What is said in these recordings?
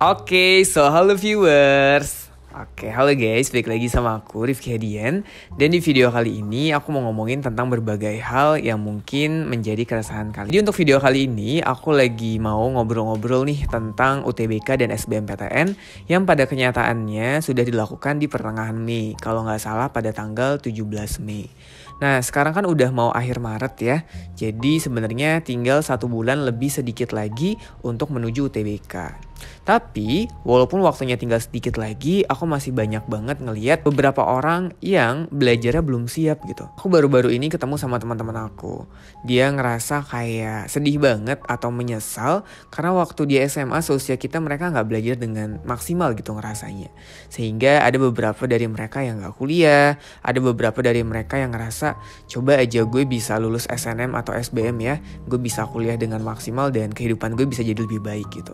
Oke, okay, so hello viewers. Oke, okay, halo guys, balik lagi sama aku Rifki Hadian. Dan di video kali ini aku mau ngomongin tentang berbagai hal yang mungkin menjadi keresahan kalian. Jadi untuk video kali ini aku lagi mau ngobrol-ngobrol nih tentang UTBK dan SBMPTN yang pada kenyataannya sudah dilakukan di pertengahan Mei, kalau nggak salah pada tanggal 17 Mei. Nah, sekarang kan udah mau akhir Maret ya. Jadi sebenarnya tinggal satu bulan lebih sedikit lagi untuk menuju UTBK. Tapi walaupun waktunya tinggal sedikit lagi, aku masih banyak banget ngeliat beberapa orang yang belajarnya belum siap gitu. Aku baru-baru ini ketemu sama teman-teman aku. Dia ngerasa kayak sedih banget atau menyesal karena waktu dia SMA seusia kita mereka nggak belajar dengan maksimal gitu ngerasanya. Sehingga ada beberapa dari mereka yang nggak kuliah, ada beberapa dari mereka yang ngerasa coba aja gue bisa lulus SNM atau SBM ya, gue bisa kuliah dengan maksimal dan kehidupan gue bisa jadi lebih baik gitu.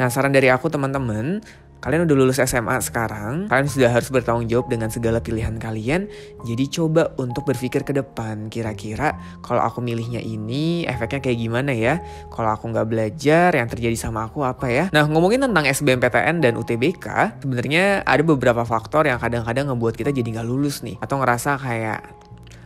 Nah, saran dari aku teman-teman, kalian udah lulus SMA sekarang, kalian sudah harus bertanggung jawab dengan segala pilihan kalian. Jadi coba untuk berpikir ke depan, kira-kira kalau aku milihnya ini, efeknya kayak gimana ya? Kalau aku nggak belajar, yang terjadi sama aku apa ya? Nah, ngomongin tentang SBMPTN dan UTBK, sebenarnya ada beberapa faktor yang kadang-kadang ngebuat kita jadi nggak lulus nih, atau ngerasa kayak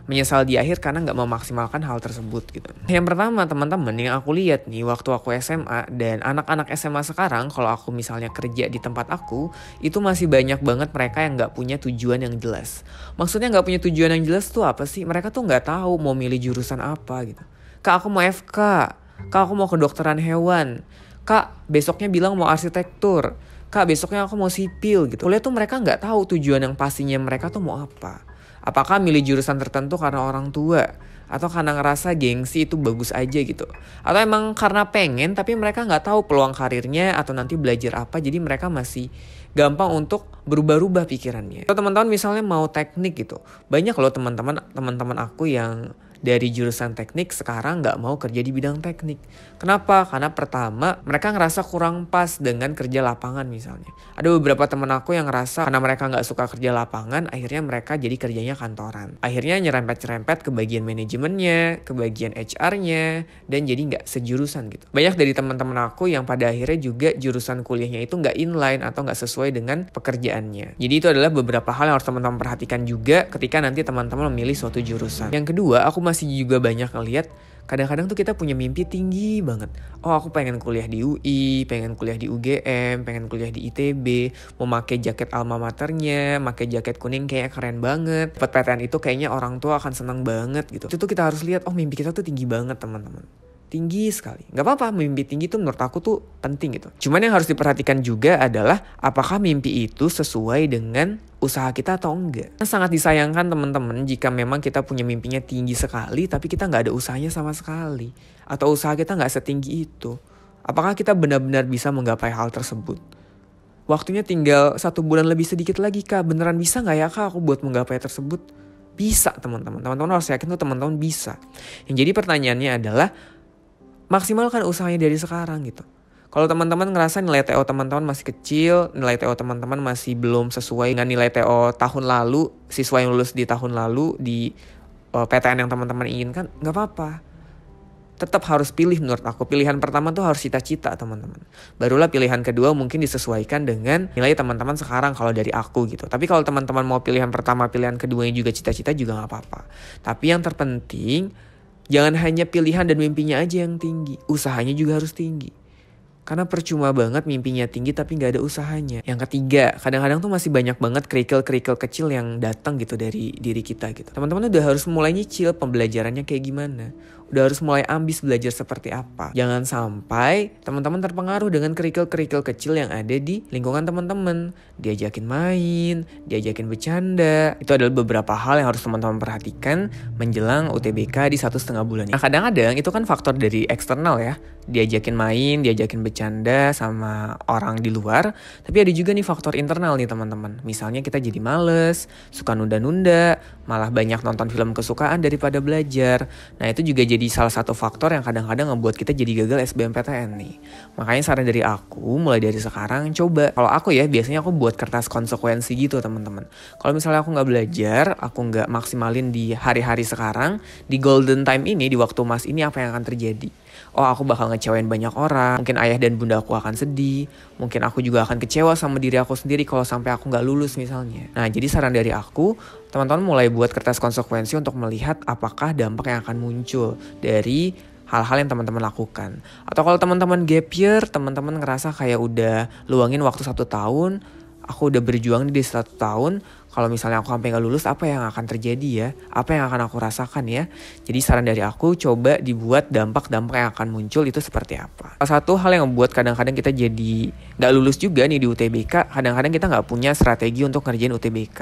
menyesal di akhir karena nggak memaksimalkan hal tersebut gitu. Yang pertama teman-teman yang aku lihat nih waktu aku SMA dan anak-anak SMA sekarang kalau aku misalnya kerja di tempat aku itu masih banyak banget mereka yang nggak punya tujuan yang jelas. Maksudnya nggak punya tujuan yang jelas tuh apa sih? Mereka tuh nggak tahu mau milih jurusan apa gitu. Kak aku mau FK, kak aku mau kedokteran hewan, kak besoknya bilang mau arsitektur, kak besoknya aku mau sipil gitu. Kuliah tuh mereka nggak tahu tujuan yang pastinya mereka tuh mau apa. Apakah milih jurusan tertentu karena orang tua? Atau karena ngerasa gengsi itu bagus aja gitu? Atau emang karena pengen tapi mereka nggak tahu peluang karirnya atau nanti belajar apa jadi mereka masih gampang untuk berubah-ubah pikirannya. Atau teman-teman misalnya mau teknik gitu. Banyak loh teman-teman teman-teman aku yang dari jurusan teknik sekarang nggak mau kerja di bidang teknik. Kenapa? Karena pertama mereka ngerasa kurang pas dengan kerja lapangan misalnya. Ada beberapa temen aku yang ngerasa karena mereka nggak suka kerja lapangan, akhirnya mereka jadi kerjanya kantoran. Akhirnya nyerempet-nyerempet ke bagian manajemennya, ke bagian HR-nya, dan jadi nggak sejurusan gitu. Banyak dari teman-teman aku yang pada akhirnya juga jurusan kuliahnya itu nggak inline atau nggak sesuai dengan pekerjaannya. Jadi itu adalah beberapa hal yang harus teman-teman perhatikan juga ketika nanti teman-teman memilih suatu jurusan. Yang kedua, aku masih masih juga banyak ngeliat kadang-kadang tuh kita punya mimpi tinggi banget. Oh aku pengen kuliah di UI, pengen kuliah di UGM, pengen kuliah di ITB, mau pakai jaket alma maternya, pakai jaket kuning kayak keren banget. Dapat PTN itu kayaknya orang tua akan senang banget gitu. Itu tuh kita harus lihat, oh mimpi kita tuh tinggi banget teman-teman tinggi sekali. Gak apa-apa, mimpi tinggi tuh menurut aku tuh penting gitu. Cuman yang harus diperhatikan juga adalah apakah mimpi itu sesuai dengan usaha kita atau enggak. Nah, sangat disayangkan teman-teman jika memang kita punya mimpinya tinggi sekali tapi kita nggak ada usahanya sama sekali. Atau usaha kita nggak setinggi itu. Apakah kita benar-benar bisa menggapai hal tersebut? Waktunya tinggal satu bulan lebih sedikit lagi kak. Beneran bisa nggak ya kak aku buat menggapai tersebut? Bisa teman-teman. Teman-teman harus yakin tuh teman-teman bisa. Yang jadi pertanyaannya adalah maksimalkan usahanya dari sekarang gitu. Kalau teman-teman ngerasa nilai TO teman-teman masih kecil, nilai TO teman-teman masih belum sesuai dengan nilai TO tahun lalu, siswa yang lulus di tahun lalu di uh, eh, PTN yang teman-teman inginkan, nggak apa-apa. Tetap harus pilih menurut aku. Pilihan pertama tuh harus cita-cita teman-teman. Barulah pilihan kedua mungkin disesuaikan dengan nilai teman-teman sekarang kalau dari aku gitu. Tapi kalau teman-teman mau pilihan pertama, pilihan keduanya juga cita-cita juga nggak apa-apa. Tapi yang terpenting jangan hanya pilihan dan mimpinya aja yang tinggi. Usahanya juga harus tinggi karena percuma banget mimpinya tinggi tapi nggak ada usahanya. Yang ketiga, kadang-kadang tuh masih banyak banget kerikil-kerikil kecil yang datang gitu dari diri kita gitu. Teman-teman udah harus mulai nyicil pembelajarannya kayak gimana udah harus mulai ambis belajar seperti apa. Jangan sampai teman-teman terpengaruh dengan kerikil-kerikil kecil yang ada di lingkungan teman-teman. Diajakin main, diajakin bercanda. Itu adalah beberapa hal yang harus teman-teman perhatikan menjelang UTBK di satu setengah bulan. Nah kadang-kadang itu kan faktor dari eksternal ya. Diajakin main, diajakin bercanda sama orang di luar. Tapi ada juga nih faktor internal nih teman-teman. Misalnya kita jadi males, suka nunda-nunda, malah banyak nonton film kesukaan daripada belajar. Nah itu juga jadi jadi salah satu faktor yang kadang-kadang ngebuat kita jadi gagal SBMPTN nih. Makanya saran dari aku, mulai dari sekarang coba. Kalau aku ya, biasanya aku buat kertas konsekuensi gitu teman-teman. Kalau misalnya aku nggak belajar, aku nggak maksimalin di hari-hari sekarang, di golden time ini, di waktu mas ini apa yang akan terjadi oh aku bakal ngecewain banyak orang, mungkin ayah dan bunda aku akan sedih, mungkin aku juga akan kecewa sama diri aku sendiri kalau sampai aku nggak lulus misalnya. Nah jadi saran dari aku, teman-teman mulai buat kertas konsekuensi untuk melihat apakah dampak yang akan muncul dari hal-hal yang teman-teman lakukan. Atau kalau teman-teman gap year, teman-teman ngerasa kayak udah luangin waktu satu tahun, aku udah berjuang di satu tahun, kalau misalnya aku sampai nggak lulus apa yang akan terjadi ya apa yang akan aku rasakan ya jadi saran dari aku coba dibuat dampak-dampak yang akan muncul itu seperti apa salah satu hal yang membuat kadang-kadang kita jadi nggak lulus juga nih di UTBK kadang-kadang kita nggak punya strategi untuk ngerjain UTBK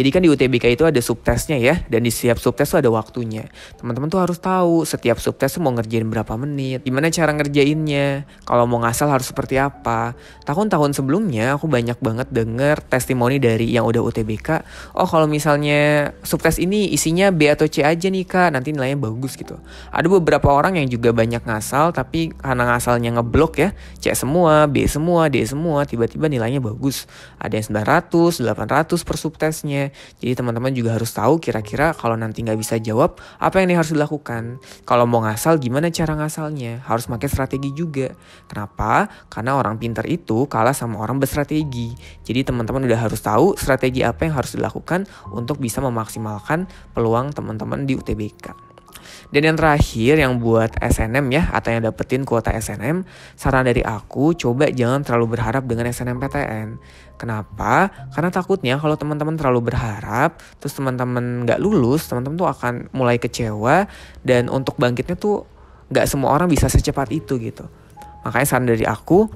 jadi kan di UTBK itu ada subtesnya ya dan di setiap subtes itu ada waktunya teman-teman tuh harus tahu setiap subtes mau ngerjain berapa menit gimana cara ngerjainnya kalau mau ngasal harus seperti apa tahun-tahun sebelumnya aku banyak banget denger testimoni dari yang udah UTBK Kak, oh kalau misalnya subtes ini isinya B atau C aja nih Kak, nanti nilainya bagus gitu. Ada beberapa orang yang juga banyak ngasal tapi karena ngasalnya ngeblok ya, C semua, B semua, D semua, tiba-tiba nilainya bagus. Ada yang 900, 800 per subtesnya. Jadi teman-teman juga harus tahu kira-kira kalau nanti nggak bisa jawab, apa yang harus dilakukan. Kalau mau ngasal gimana cara ngasalnya? Harus pakai strategi juga. Kenapa? Karena orang pinter itu kalah sama orang berstrategi. Jadi teman-teman udah harus tahu strategi apa yang harus dilakukan untuk bisa memaksimalkan peluang teman-teman di UTBK. Dan yang terakhir yang buat SNM ya atau yang dapetin kuota SNM, saran dari aku coba jangan terlalu berharap dengan SNMPTN. Kenapa? Karena takutnya kalau teman-teman terlalu berharap, terus teman-teman nggak lulus, teman-teman tuh akan mulai kecewa dan untuk bangkitnya tuh nggak semua orang bisa secepat itu gitu. Makanya saran dari aku,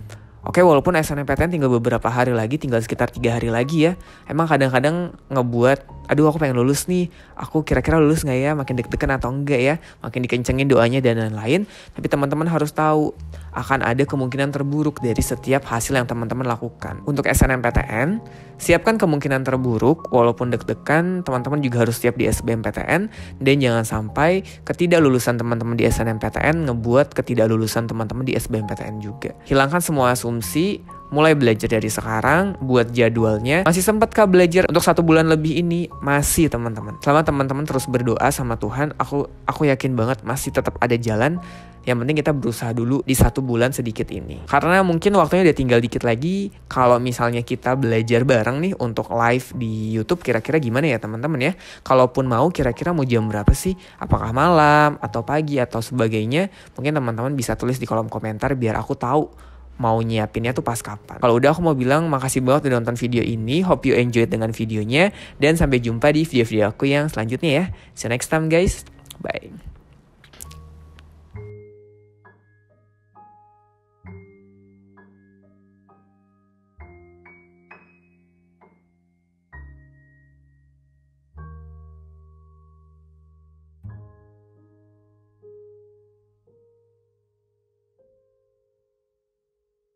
Oke, walaupun SNMPTN tinggal beberapa hari lagi, tinggal sekitar tiga hari lagi ya. Emang kadang-kadang ngebuat, aduh aku pengen lulus nih, aku kira-kira lulus nggak ya, makin deg-degan atau enggak ya, makin dikencengin doanya dan lain-lain. Tapi teman-teman harus tahu, akan ada kemungkinan terburuk dari setiap hasil yang teman-teman lakukan. Untuk SNMPTN, siapkan kemungkinan terburuk walaupun deg-degan, teman-teman juga harus siap di SBMPTN dan jangan sampai ketidaklulusan teman-teman di SNMPTN ngebuat ketidaklulusan teman-teman di SBMPTN juga. Hilangkan semua asumsi, mulai belajar dari sekarang, buat jadwalnya. Masih sempatkah belajar untuk satu bulan lebih ini? Masih teman-teman. Selama teman-teman terus berdoa sama Tuhan, aku aku yakin banget masih tetap ada jalan yang penting kita berusaha dulu di satu bulan sedikit ini. Karena mungkin waktunya udah tinggal dikit lagi. Kalau misalnya kita belajar bareng nih untuk live di YouTube kira-kira gimana ya teman-teman ya. Kalaupun mau kira-kira mau jam berapa sih? Apakah malam atau pagi atau sebagainya? Mungkin teman-teman bisa tulis di kolom komentar biar aku tahu mau nyiapinnya tuh pas kapan. Kalau udah aku mau bilang makasih banget udah nonton video ini, hope you enjoy dengan videonya, dan sampai jumpa di video-video aku yang selanjutnya ya. See you next time guys, bye.